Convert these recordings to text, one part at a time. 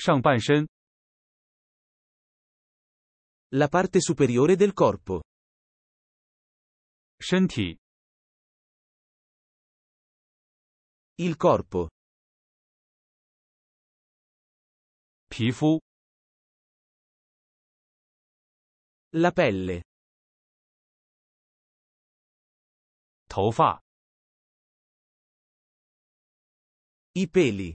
上半身 la parte superiore del corpo 身体 il corpo 皮肤 la pelle 头发 i peli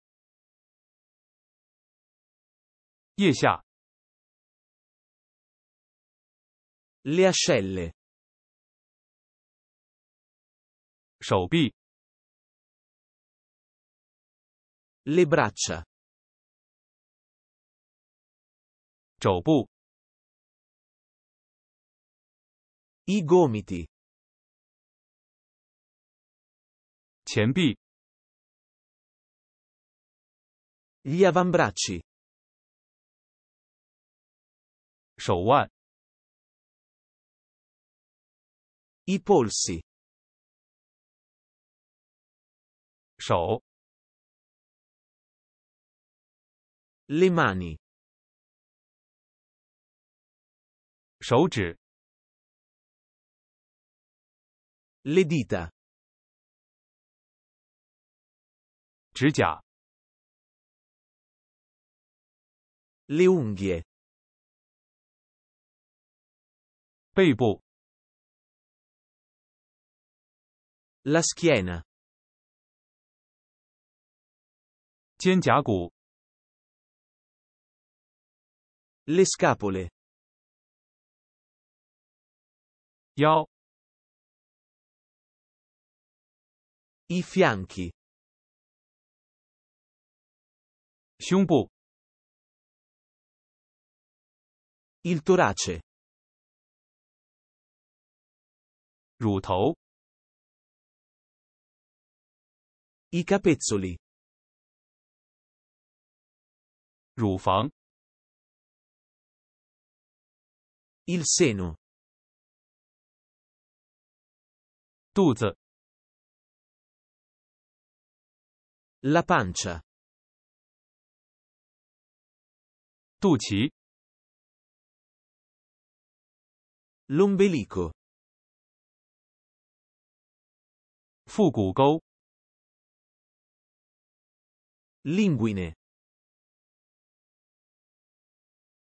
le ascelle. le braccia. i gomiti. gli avambracci. 手腕。I polsi. 手。Le mani. 手指。Le dita. 指甲。Le unghie. 背部 la schiena 肩胛骨 le scapole 腰 i fianchi 胸部 il torace 乳头 i capezzoli 乳房 il seno 肚子 l'ombelico 复古钩，linguine。